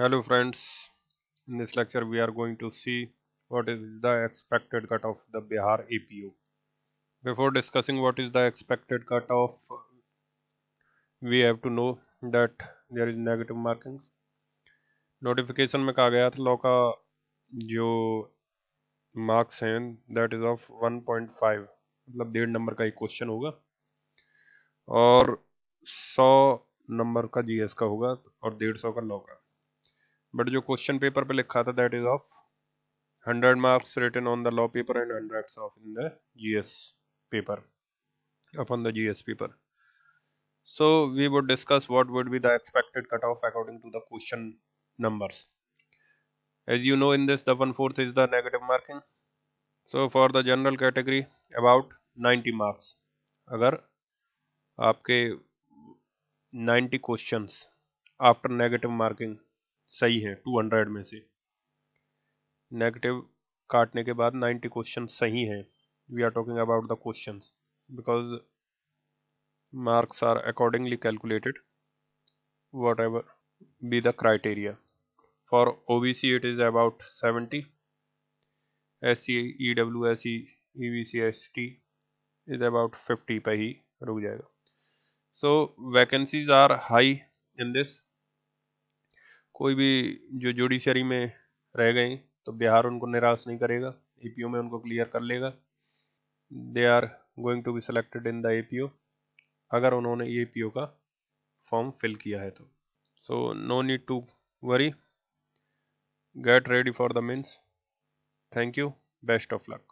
hello friends in this lecture we are going to see what is the expected cut of the Bihar APO before discussing what is the expected cut off we have to know that there is negative markings notification में कहा गया था law का जो marks हैं that is of 1.5 मतलब डेढ़ number का एक क्वेश्चन होगा और 100 नंबर का जीएस का होगा और 150 का लॉ का बट जो क्वेश्चन पेपर पे लिखा था that is of hundred marks written on the law paper and hundreds of in the S paper upon the GS paper so we would discuss what would be the expected cut off according to the question numbers as you know in this the fourth is the negative marking so for the general category about 90 marks अगर आपके 90 question after negative marking सही है two hundred में से negative काटने के बाद 90 question सही है we are talking about the question because marks are accordingly calculated whatever be the criteria for O B C it is about seventy S C E W S C E B C S T is about fifty पे ही रुक जाएगा so vacancies are high in this कोई भी जो judiciary में रह गए तो बिहार उनको निराश नहीं करेगा एपीओ में उनको क्लियर कर लेगा they are going to be selected in the APO अगर उन्होंने एपीओ का फॉर्म फिल किया है तो so no need to worry get ready for the mains thank you best of luck